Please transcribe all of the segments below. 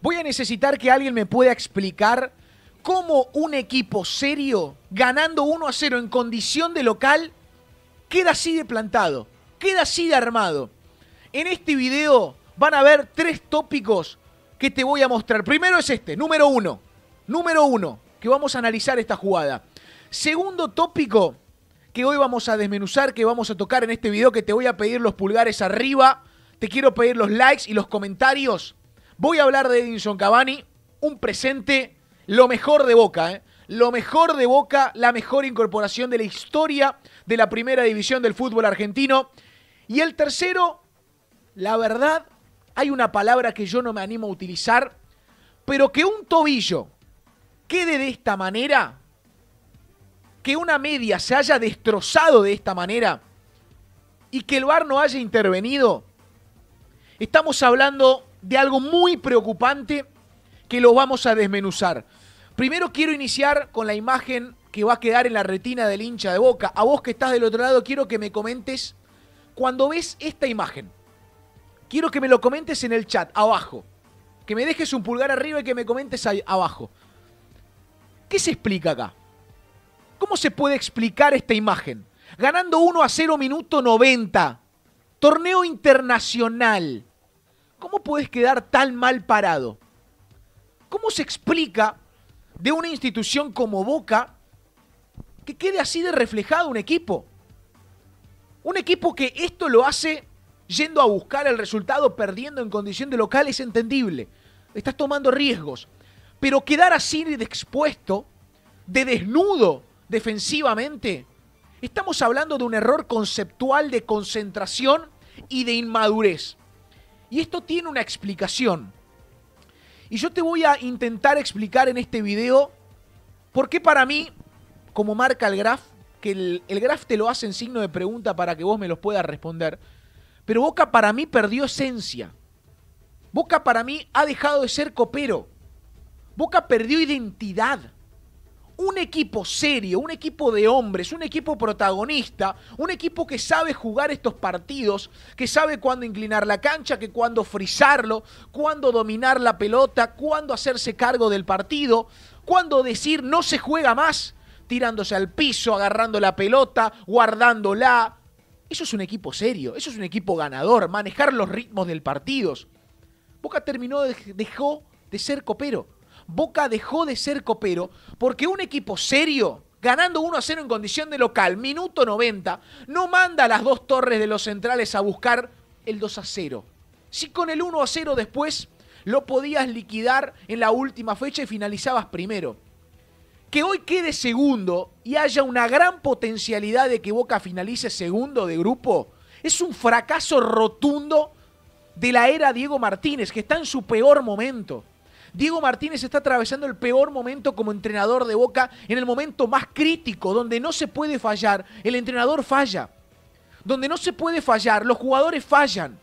Voy a necesitar que alguien me pueda explicar cómo un equipo serio, ganando 1 a 0 en condición de local, queda así de plantado, queda así de armado. En este video van a ver tres tópicos que te voy a mostrar. Primero es este, número uno. Número uno, que vamos a analizar esta jugada. Segundo tópico que hoy vamos a desmenuzar, que vamos a tocar en este video, que te voy a pedir los pulgares arriba, te quiero pedir los likes y los comentarios Voy a hablar de Edinson Cavani, un presente, lo mejor de Boca, ¿eh? lo mejor de Boca, la mejor incorporación de la historia de la primera división del fútbol argentino. Y el tercero, la verdad, hay una palabra que yo no me animo a utilizar, pero que un tobillo quede de esta manera, que una media se haya destrozado de esta manera y que el bar no haya intervenido. Estamos hablando de algo muy preocupante que lo vamos a desmenuzar. Primero quiero iniciar con la imagen que va a quedar en la retina del hincha de Boca. A vos que estás del otro lado, quiero que me comentes cuando ves esta imagen. Quiero que me lo comentes en el chat, abajo. Que me dejes un pulgar arriba y que me comentes ahí, abajo. ¿Qué se explica acá? ¿Cómo se puede explicar esta imagen? Ganando 1 a 0 minuto 90. Torneo internacional. ¿Cómo puedes quedar tan mal parado? ¿Cómo se explica de una institución como Boca que quede así de reflejado un equipo? Un equipo que esto lo hace yendo a buscar el resultado, perdiendo en condición de local, es entendible. Estás tomando riesgos. Pero quedar así de expuesto, de desnudo defensivamente, estamos hablando de un error conceptual de concentración y de inmadurez. Y esto tiene una explicación. Y yo te voy a intentar explicar en este video por qué para mí, como marca el graf, que el, graf te lo hace en signo de pregunta para que vos me los puedas responder, pero Boca para mí perdió esencia. Boca para mí ha dejado de ser copero. Boca perdió identidad un equipo serio, un equipo de hombres, un equipo protagonista, un equipo que sabe jugar estos partidos, que sabe cuándo inclinar la cancha, que cuándo frizarlo, cuándo dominar la pelota, cuándo hacerse cargo del partido, cuándo decir no se juega más, tirándose al piso, agarrando la pelota, guardándola. Eso es un equipo serio, eso es un equipo ganador, manejar los ritmos del partido. Boca terminó, dejó de ser copero Boca dejó de ser copero porque un equipo serio, ganando 1 a 0 en condición de local, minuto 90, no manda a las dos torres de los centrales a buscar el 2 a 0. Si con el 1 a 0 después lo podías liquidar en la última fecha y finalizabas primero. Que hoy quede segundo y haya una gran potencialidad de que Boca finalice segundo de grupo es un fracaso rotundo de la era Diego Martínez, que está en su peor momento. Diego Martínez está atravesando el peor momento como entrenador de Boca, en el momento más crítico, donde no se puede fallar, el entrenador falla. Donde no se puede fallar, los jugadores fallan.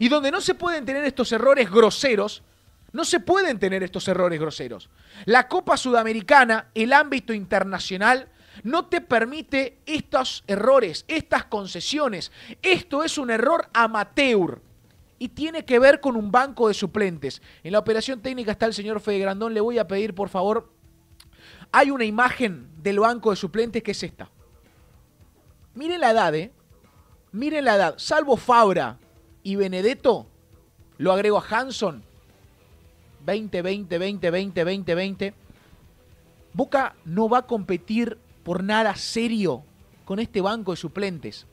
Y donde no se pueden tener estos errores groseros, no se pueden tener estos errores groseros. La Copa Sudamericana, el ámbito internacional, no te permite estos errores, estas concesiones. Esto es un error amateur y tiene que ver con un banco de suplentes. En la operación técnica está el señor Fede Grandón. Le voy a pedir, por favor, hay una imagen del banco de suplentes que es esta. Miren la edad, ¿eh? Miren la edad. Salvo Fabra y Benedetto, lo agrego a Hanson. 20, 20, 20, 20, 20, 20. Boca no va a competir por nada serio con este banco de suplentes.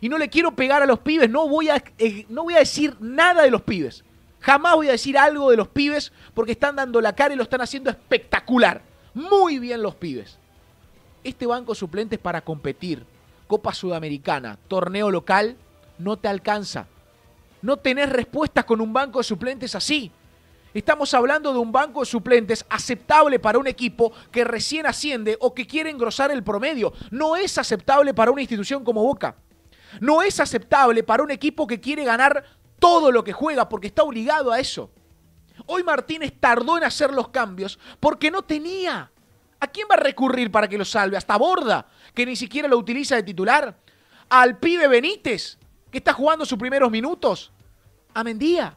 Y no le quiero pegar a los pibes, no voy a, eh, no voy a decir nada de los pibes. Jamás voy a decir algo de los pibes porque están dando la cara y lo están haciendo espectacular. Muy bien los pibes. Este banco de suplentes para competir. Copa Sudamericana, torneo local, no te alcanza. No tenés respuestas con un banco de suplentes así. Estamos hablando de un banco de suplentes aceptable para un equipo que recién asciende o que quiere engrosar el promedio. No es aceptable para una institución como Boca. No es aceptable para un equipo que quiere ganar todo lo que juega porque está obligado a eso. Hoy Martínez tardó en hacer los cambios porque no tenía. ¿A quién va a recurrir para que lo salve? Hasta Borda, que ni siquiera lo utiliza de titular. Al pibe Benítez, que está jugando sus primeros minutos. A Mendía.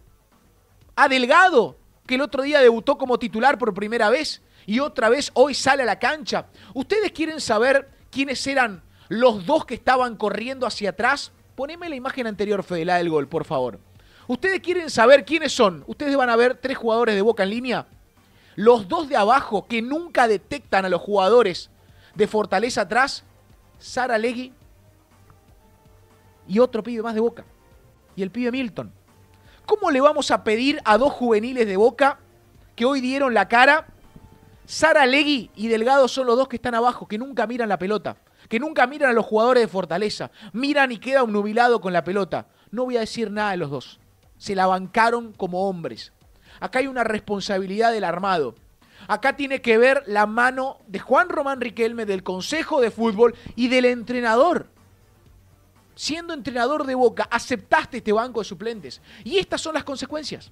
A Delgado, que el otro día debutó como titular por primera vez y otra vez hoy sale a la cancha. ¿Ustedes quieren saber quiénes eran los dos que estaban corriendo hacia atrás. Poneme la imagen anterior, Fede, del gol, por favor. Ustedes quieren saber quiénes son. Ustedes van a ver tres jugadores de Boca en línea. Los dos de abajo que nunca detectan a los jugadores de Fortaleza atrás. Sara Legui y otro pibe más de Boca. Y el pibe Milton. ¿Cómo le vamos a pedir a dos juveniles de Boca que hoy dieron la cara? Sara Legui y Delgado son los dos que están abajo, que nunca miran la pelota que nunca miran a los jugadores de Fortaleza, miran y queda un nubilado con la pelota. No voy a decir nada de los dos. Se la bancaron como hombres. Acá hay una responsabilidad del armado. Acá tiene que ver la mano de Juan Román Riquelme, del Consejo de Fútbol y del entrenador. Siendo entrenador de Boca, aceptaste este banco de suplentes. Y estas son las consecuencias.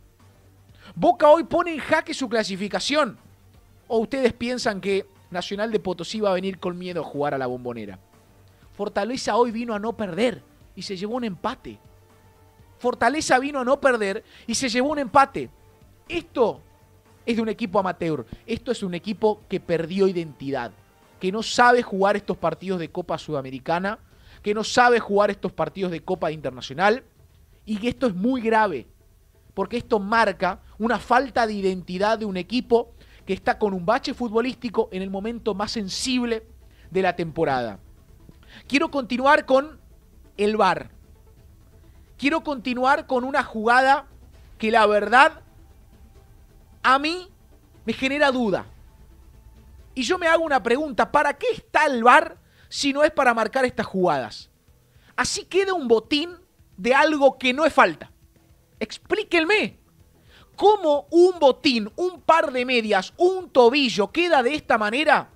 Boca hoy pone en jaque su clasificación. ¿O ustedes piensan que Nacional de Potosí va a venir con miedo a jugar a la bombonera. Fortaleza hoy vino a no perder y se llevó un empate. Fortaleza vino a no perder y se llevó un empate. Esto es de un equipo amateur. Esto es un equipo que perdió identidad, que no sabe jugar estos partidos de Copa Sudamericana, que no sabe jugar estos partidos de Copa Internacional y que esto es muy grave, porque esto marca una falta de identidad de un equipo está con un bache futbolístico en el momento más sensible de la temporada. Quiero continuar con el VAR. Quiero continuar con una jugada que la verdad a mí me genera duda. Y yo me hago una pregunta, ¿para qué está el VAR si no es para marcar estas jugadas? Así queda un botín de algo que no es falta. Explíquenme. ¿Cómo un botín, un par de medias, un tobillo queda de esta manera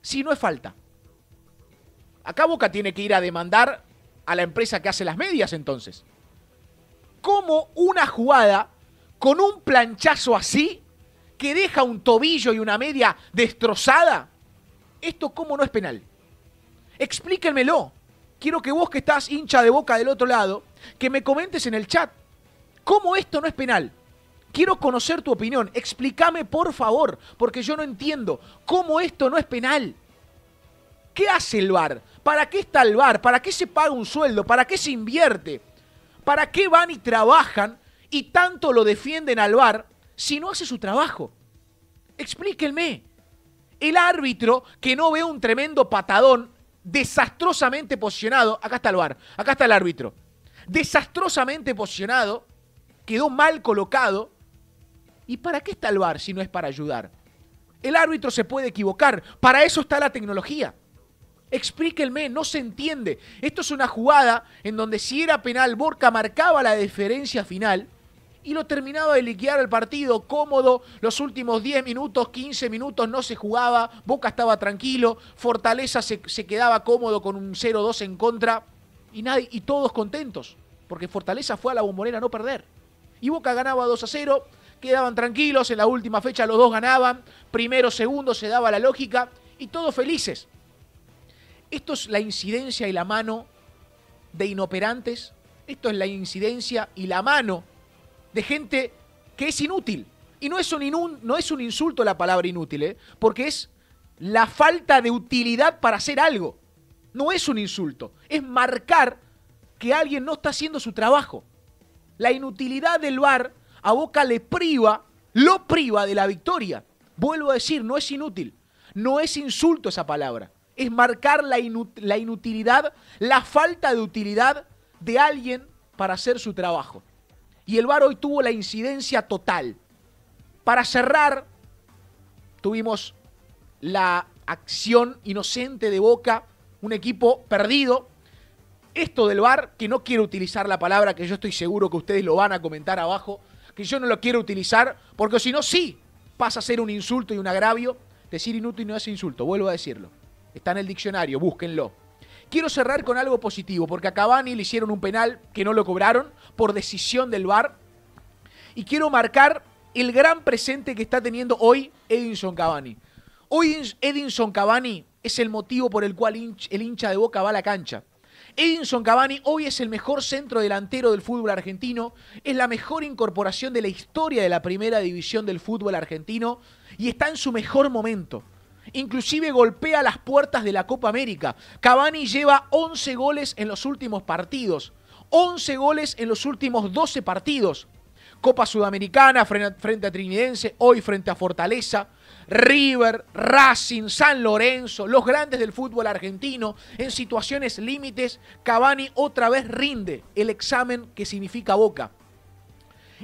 si no es falta? Acá Boca tiene que ir a demandar a la empresa que hace las medias entonces. ¿Cómo una jugada con un planchazo así que deja un tobillo y una media destrozada? ¿Esto cómo no es penal? Explíquenmelo. Quiero que vos que estás hincha de boca del otro lado, que me comentes en el chat cómo esto no es penal. Quiero conocer tu opinión. Explícame, por favor, porque yo no entiendo cómo esto no es penal. ¿Qué hace el VAR? ¿Para qué está el VAR? ¿Para qué se paga un sueldo? ¿Para qué se invierte? ¿Para qué van y trabajan y tanto lo defienden al VAR si no hace su trabajo? Explíquenme. El árbitro que no ve un tremendo patadón desastrosamente posicionado, acá está el VAR, acá está el árbitro, desastrosamente posicionado, quedó mal colocado ¿Y para qué está el VAR si no es para ayudar? El árbitro se puede equivocar, para eso está la tecnología. Explíquenme, no se entiende. Esto es una jugada en donde si era penal, Borca marcaba la diferencia final y lo terminaba de liquidar el partido cómodo. Los últimos 10 minutos, 15 minutos no se jugaba, Boca estaba tranquilo, Fortaleza se, quedaba cómodo con un 0-2 en contra y, nadie, y todos contentos, porque Fortaleza fue a la bombonera a no perder. Y Boca ganaba 2 a 0, quedaban tranquilos, en la última fecha los dos ganaban, primero, segundo, se daba la lógica y todos felices. Esto es la incidencia y la mano de inoperantes, esto es la incidencia y la mano de gente que es inútil. Y no es un, no es un insulto la palabra inútil, ¿eh? porque es la falta de utilidad para hacer algo. No es un insulto, es marcar que alguien no está haciendo su trabajo. La inutilidad del VAR a Boca le priva, lo priva de la victoria. Vuelvo a decir, no es inútil, no es insulto esa palabra, es marcar la, inutilidad, la falta de utilidad de alguien para hacer su trabajo. Y el VAR hoy tuvo la incidencia total. Para cerrar, tuvimos la acción inocente de Boca, un equipo perdido. Esto del VAR, que no quiero utilizar la palabra, que yo estoy seguro que ustedes lo van a comentar abajo, que yo no lo quiero utilizar, porque si no, sí, pasa a ser un insulto y un agravio. Decir inútil no es insulto, vuelvo a decirlo. Está en el diccionario, búsquenlo. Quiero cerrar con algo positivo, porque a Cavani le hicieron un penal que no lo cobraron por decisión del VAR. Y quiero marcar el gran presente que está teniendo hoy Edinson Cavani. Hoy Edinson Cavani es el motivo por el cual el hincha de Boca va a la cancha. Edinson Cavani hoy es el mejor centro delantero del fútbol argentino, es la mejor incorporación de la historia de la primera división del fútbol argentino y está en su mejor momento. Inclusive golpea las puertas de la Copa América. Cavani lleva 11 goles en los últimos partidos, 11 goles en los últimos 12 partidos. Copa Sudamericana frente a Trinidense, hoy frente a Fortaleza, River, Racing, San Lorenzo, los grandes del fútbol argentino, en situaciones límites, Cavani otra vez rinde el examen que significa Boca.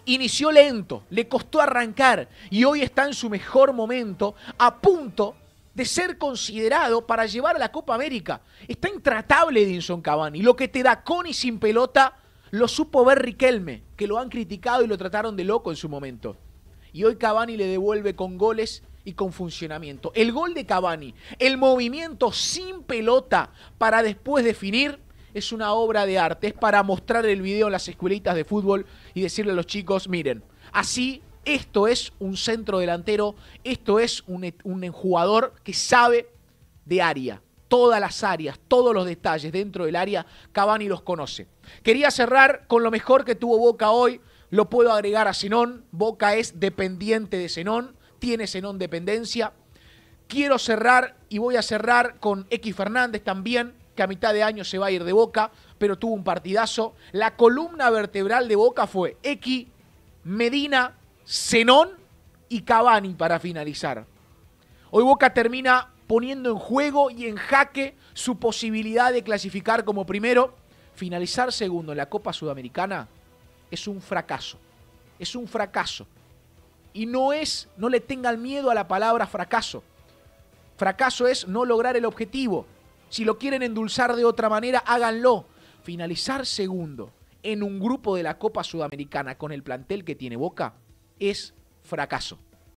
Inició lento, le costó arrancar y hoy está en su mejor momento, a punto de ser considerado para llevar a la Copa América. Está intratable Edinson Cavani. Lo que te da con y sin pelota lo supo ver Riquelme, que lo han criticado y lo trataron de loco en su momento. Y hoy Cavani le devuelve con goles y con funcionamiento. El gol de Cavani, el movimiento sin pelota para después definir, es una obra de arte. Es para mostrar el video en las escuelitas de fútbol y decirle a los chicos, miren, así esto es un centro delantero, esto es un, jugador que sabe de área. Todas las áreas, todos los detalles dentro del área, Cavani los conoce. Quería cerrar con lo mejor que tuvo Boca hoy. Lo puedo agregar a Zenón. Boca es dependiente de Zenón tiene Zenón Dependencia. Quiero cerrar y voy a cerrar con X Fernández también, que a mitad de año se va a ir de Boca, pero tuvo un partidazo. La columna vertebral de Boca fue X, Medina, Zenón y Cavani para finalizar. Hoy Boca termina poniendo en juego y en jaque su posibilidad de clasificar como primero. Finalizar segundo en la Copa Sudamericana es un fracaso. Es un fracaso. Y no es, no le tengan miedo a la palabra fracaso. Fracaso es no lograr el objetivo. Si lo quieren endulzar de otra manera, háganlo. Finalizar segundo en un grupo de la Copa Sudamericana con el plantel que tiene Boca es fracaso.